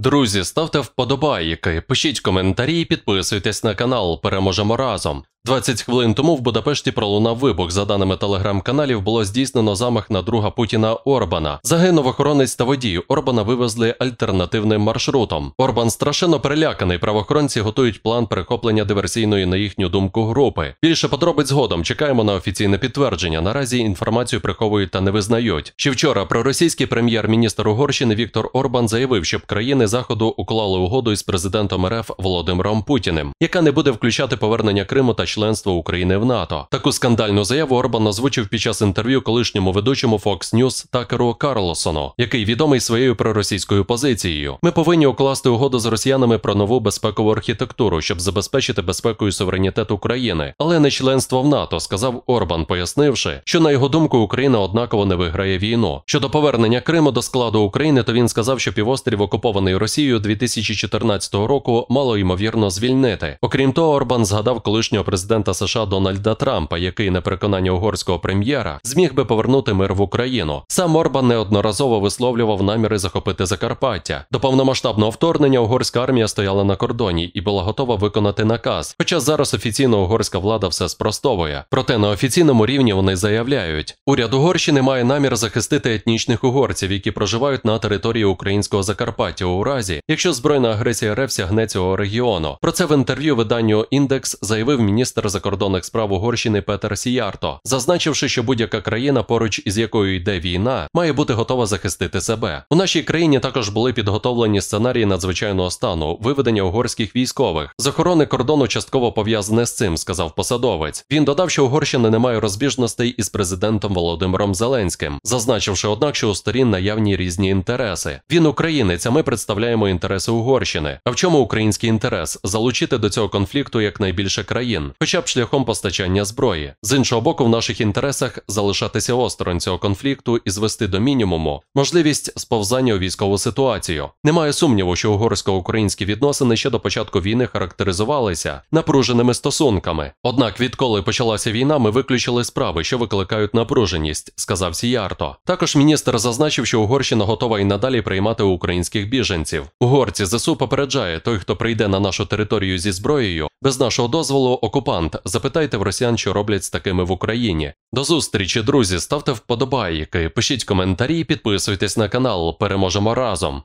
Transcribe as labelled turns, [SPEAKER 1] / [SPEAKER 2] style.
[SPEAKER 1] Друзі, ставте вподобайки, пишіть коментарі і підписуйтесь на канал. Переможемо разом. 20 хвилин тому в Будапешті пролунав вибух. За даними телеграм-каналів, було здійснено замах на друга Путіна Орбана. Загинув охоронець та водій. Орбана вивезли альтернативним маршрутом. Орбан страшенно переляканий. Правоохоронці готують план перехоплення диверсійної, на їхню думку, групи. Більше подробиць згодом чекаємо на офіційне підтвердження. Наразі інформацію приховують та не визнають. Ще вчора проросійський прем'єр-міністр Угорщини Віктор Орбан заявив, щоб країни заходу уклали угоду із президентом РФ Володимиром Путіним, яка не буде включати повернення Криму та членства України в НАТО. Таку скандальну заяву Орбан озвучив під час інтерв'ю колишньому ведучому Fox News Такеру Карлосону, який відомий своєю проросійською позицією. Ми повинні укласти угоду з росіянами про нову безпекову архітектуру, щоб забезпечити безпеку і суверенітет України, але не членство в НАТО, сказав Орбан, пояснивши, що на його думку Україна однаково не виграє війну. Щодо повернення Криму до складу України, то він сказав, що півострів окупований Росією 2014 року мало ймовірно звільнити. Окрім того, Орбан згадав колишнього президента президента США Дональда Трампа, який на переконання угорського прем'єра зміг би повернути мир в Україну. Сам Орбан неодноразово висловлював наміри захопити Закарпаття. До повномасштабного вторгнення угорська армія стояла на кордоні і була готова виконати наказ. Хоча зараз офіційно угорська влада все спростовує. Проте на офіційному рівні вони заявляють, уряд Угорщини має намір захистити етнічних угорців, які проживають на території українського Закарпаття у разі, якщо збройна агресія РФ сягне цього регіону. Про це в інтерв'ю виданню індекс заявив міністр міністр закордонних справ Угорщини Петер Сіярто, зазначивши, що будь-яка країна, поруч із якою йде війна, має бути готова захистити себе. У нашій країні також були підготовлені сценарії надзвичайного стану, виведення угорських військових. З охорони кордону частково пов'язане з цим, сказав посадовець. Він додав, що Угорщина не має розбіжностей із президентом Володимиром Зеленським, зазначивши, однак, що у сторін наявні різні інтереси. Він українець, а ми представляємо інтереси Угорщини. А в чому український інтерес залучити до цього конфлікту як найбільше країн? хоча б шляхом постачання зброї. З іншого боку, в наших інтересах залишатися осторонь цього конфлікту і звести до мінімуму можливість сповзання у військову ситуацію. Немає сумніву, що угорсько-українські відносини ще до початку війни характеризувалися напруженими стосунками. Однак, відколи почалася війна, ми виключили справи, що викликають напруженість, сказав Сіярто. Також міністр зазначив, що Угорщина готова і надалі приймати українських біженців. Угорці ЗСУ попереджає той, хто прийде на нашу територію зі зброєю, без нашого дозволу окупує окупант. Запитайте в росіян, що роблять з такими в Україні. До зустрічі, друзі. Ставте вподобайки, пишіть коментарі, підписуйтесь на канал. Переможемо разом.